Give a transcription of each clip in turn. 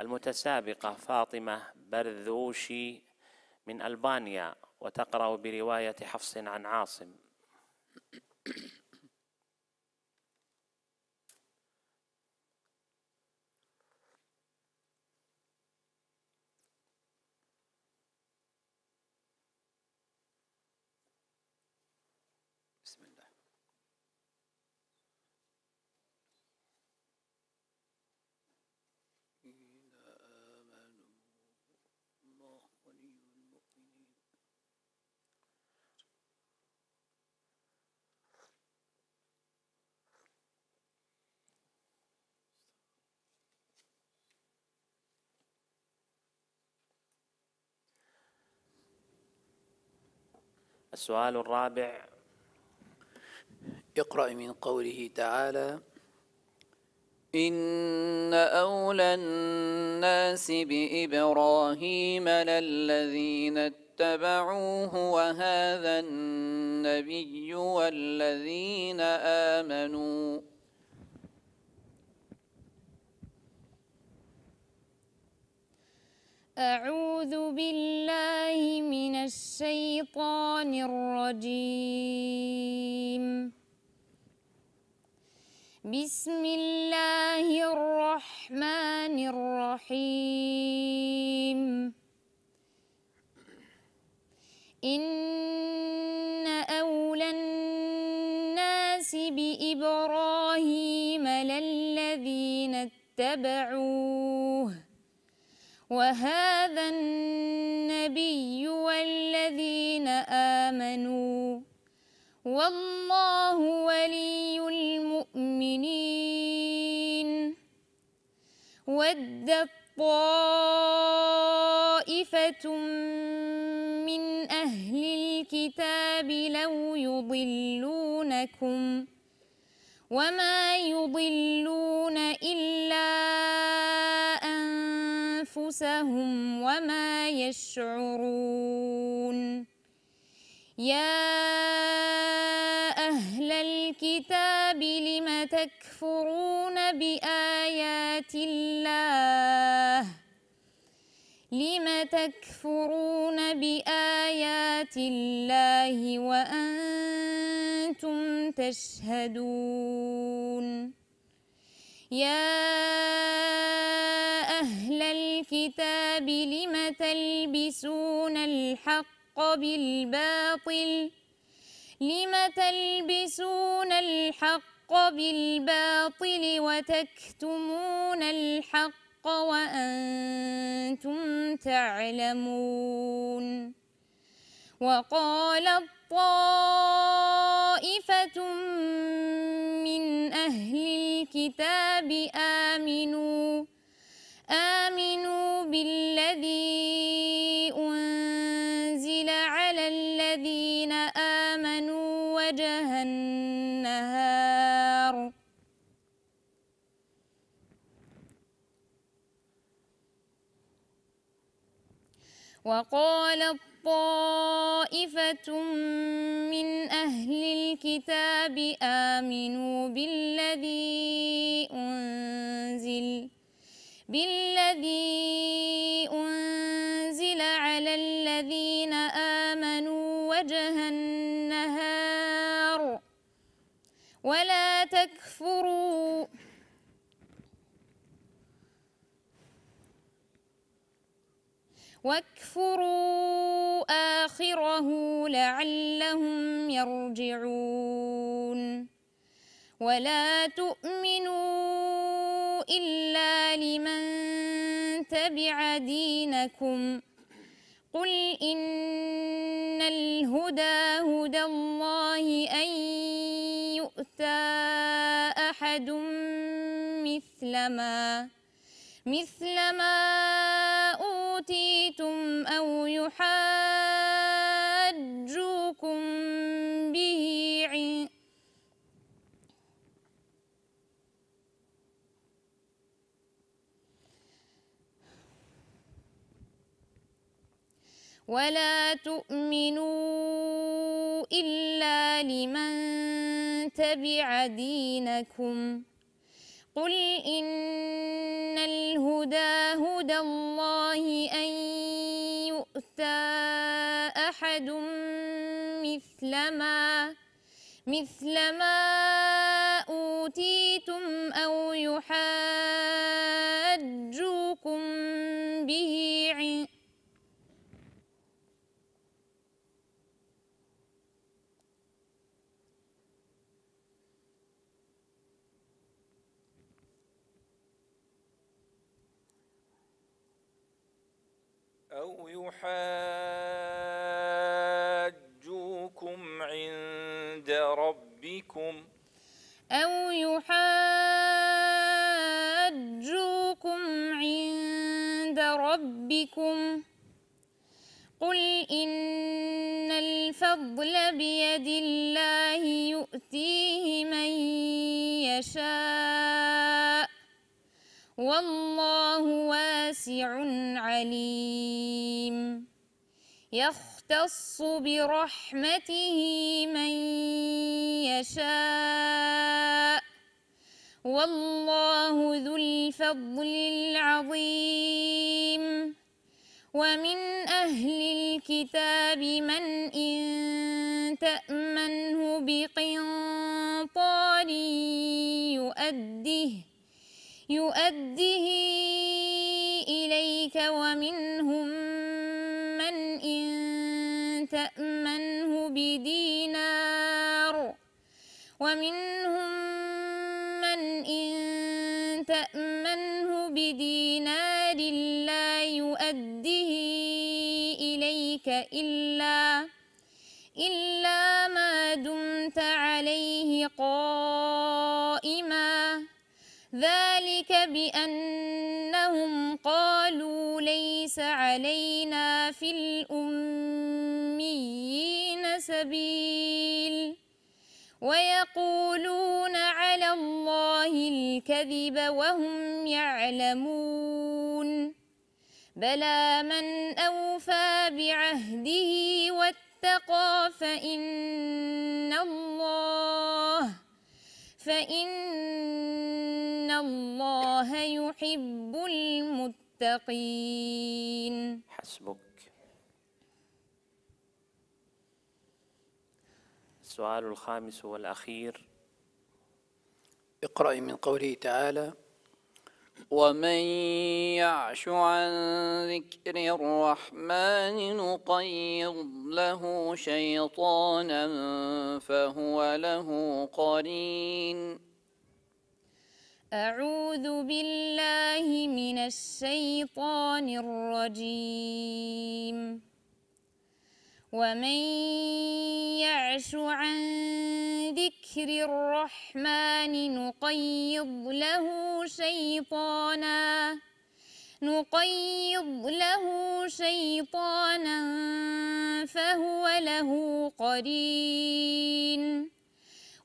المتسابقة فاطمة برذوشي من ألبانيا وتقرأ برواية حفص عن عاصم السؤال الرابع اقرأ من قوله تعالى إن أولى الناس بإبراهيم للذين اتبعوه وهذا النبي والذين آمنوا أعوذ بالله من الشيطان الرجيم بسم الله الرحمن الرحيم إن أولى الناس بإبراهيم للذين اتبعوه وهذا النبي والذين آمنوا والله ولي المؤمنين ود طائفة من أهل الكتاب لو يضلونكم وما يضلون إلا أنفسهم وما يشعرون يا أهل الكتاب لم تكفرون بآيات الله لم تكفرون بآيات الله وأنتم تشهدون يا أهل الكتاب لم تلبسون الحق بالباطل لم تلبسون الحق بالباطل وتكتمون الحق وأنتم تعلمون وقال طائفة من أهل الكتاب آمنوا آمنوا بالذي أنزل على الذين آمنوا وجه النهار وقال طائفة من أهل الكتاب آمنوا بالذي أنزل بالذي أنزل على الذين آمنوا وجه النهار ولا تكفروا واكفروا آخره لعلهم يرجعون ولا تؤمنوا إلا لمن أتبع دينكم قل إن الهدى هدى الله أن يؤتى أحد مثل ما مثل ما أوتيتم أو يحاسب ولا تؤمنوا إلا لمن تبع دينكم قل إن الهدى هدى الله أن يؤتى أحد مثل ما مثل ما أوتيتم أو يحاسب أو يحاجوكم عند ربكم أو يحاجوكم عند ربكم قل إن الفضل بيد الله يؤتيه من يشاء والله واسع عليم يختص برحمته من يشاء والله ذو الفضل العظيم ومن أهل الكتاب من إن تأمنه بقنطار يؤده يؤده إليك ومنهم من إن تأمنه بدينار ومنهم ذلك بأنهم قالوا ليس علينا في الأميين سبيل ويقولون على الله الكذب وهم يعلمون بلى من أوفى بعهده واتقى فإن الله فإن الله يحب المتقين حسبك السؤال الخامس والأخير اقرأي من قوله تعالى ومن يعش عن ذكر الرحمن نقيض له شيطانا فهو له قرين أعوذ بالله من الشيطان الرجيم ومن يعش عن ذكر الرحمن نقيض له شيطانا نقيض له شيطانا فهو له قرين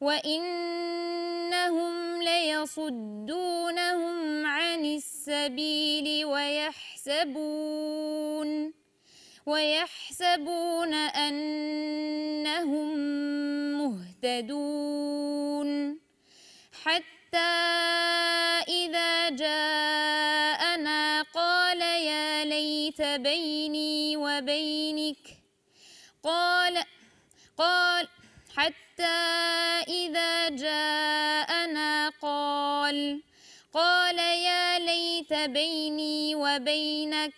وإنهم ليصدونهم عن السبيل ويحسبون ويحسبون أنهم مهتدون حتى إذا جاءنا قال يا ليت بيني وبين بيني وبينك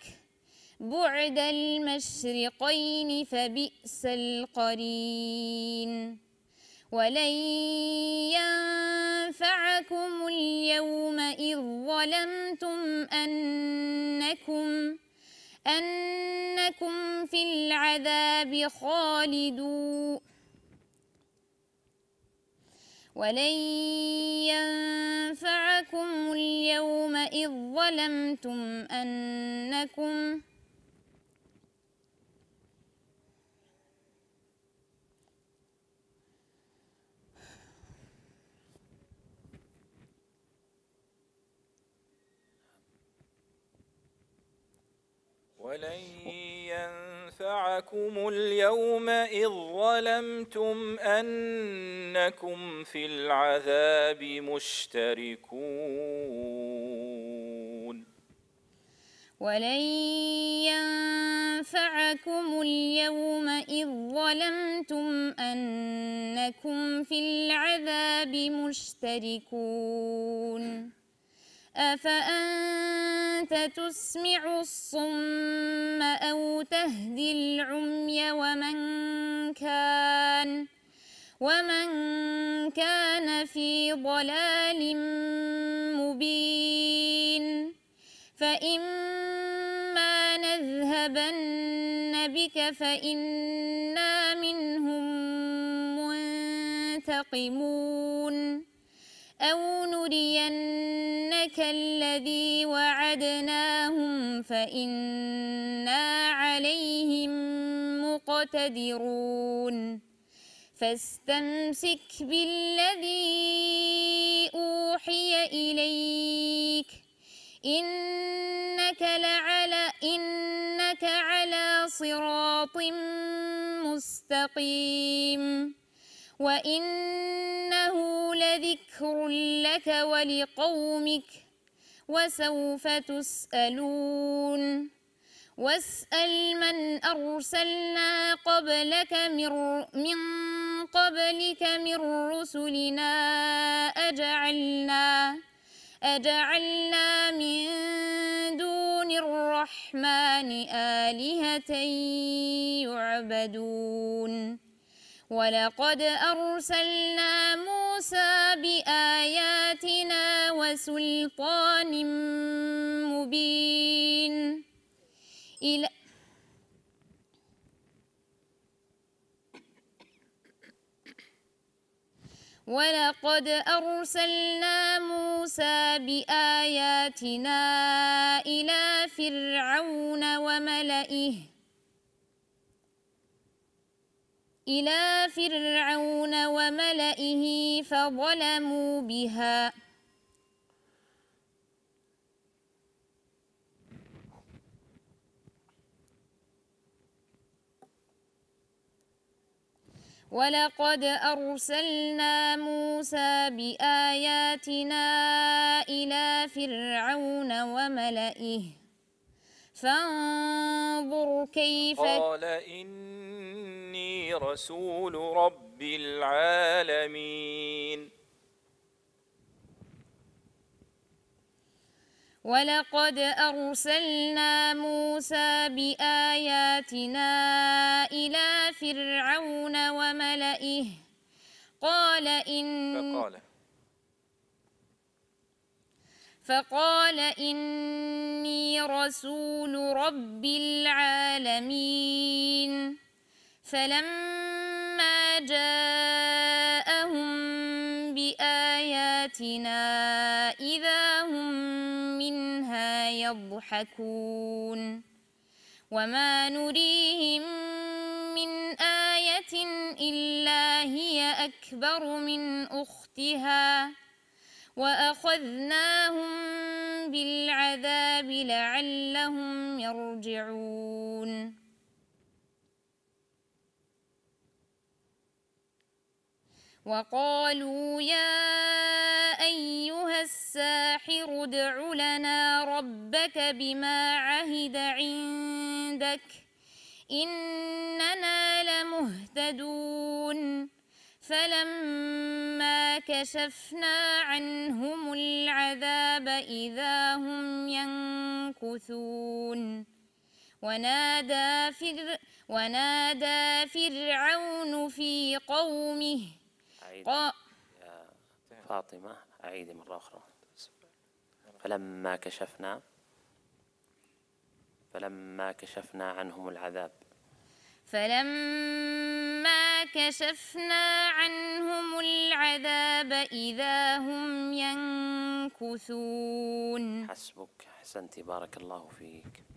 بعد المشرقين فبئس القرين ولن ينفعكم اليوم إذ ظلمتم أنكم أنكم في العذاب خالدوا ولن ينفعكم ينفعكم اليوم إذ ظلمتم أنكم ولن معكم اليوم إذ ظلمتم أنكم في العذاب مشتركون ولن ينفعكم اليوم إذ ظلمتم أنكم في العذاب مشتركون أفأنت تسمع الصم أو تهدي العمي ومن كان ومن كان في ضلال مبين فإما نذهبن بك فإنا منهم منتقمون أو نرينك الذي وعدناهم فإنا عليهم مقتدرون فاستمسك بالذي أوحي إليك إنك لعلى إنك على صراط مستقيم وإنه لذكر لك ولقومك وسوف تسألون واسأل من أرسلنا قبلك من, من قبلك من رسلنا أجعلنا أجعلنا من دون الرحمن آلهة يعبدون ولقد أرسلنا موسى بآياتنا وسلطان مبين إلى ولقد أرسلنا موسى بآياتنا إلى فرعون وملئه إلى فرعون وملئه فظلموا بها ولقد أرسلنا موسى بآياتنا إلى فرعون وملئه فانظر كيف قال إن رسول رب العالمين ولقد أرسلنا موسى بآياتنا إلى فرعون وملئه قال إن فقال فقال إني رسول رب العالمين فلما جاءهم بآياتنا إذا هم منها يضحكون وما نريهم من آية إلا هي أكبر من أختها وأخذناهم بالعذاب لعلهم يرجعون وقالوا يا أيها الساحر ادع لنا ربك بما عهد عندك إننا لمهتدون فلما كشفنا عنهم العذاب إذا هم ينكثون ونادى, فر ونادى فرعون في قومه أعيد يا فاطمة أعيدي مرة أخرى فلما كشفنا فلما كشفنا عنهم العذاب فلما كشفنا عنهم العذاب إذا هم ينكثون حسبك أحسنت بارك الله فيك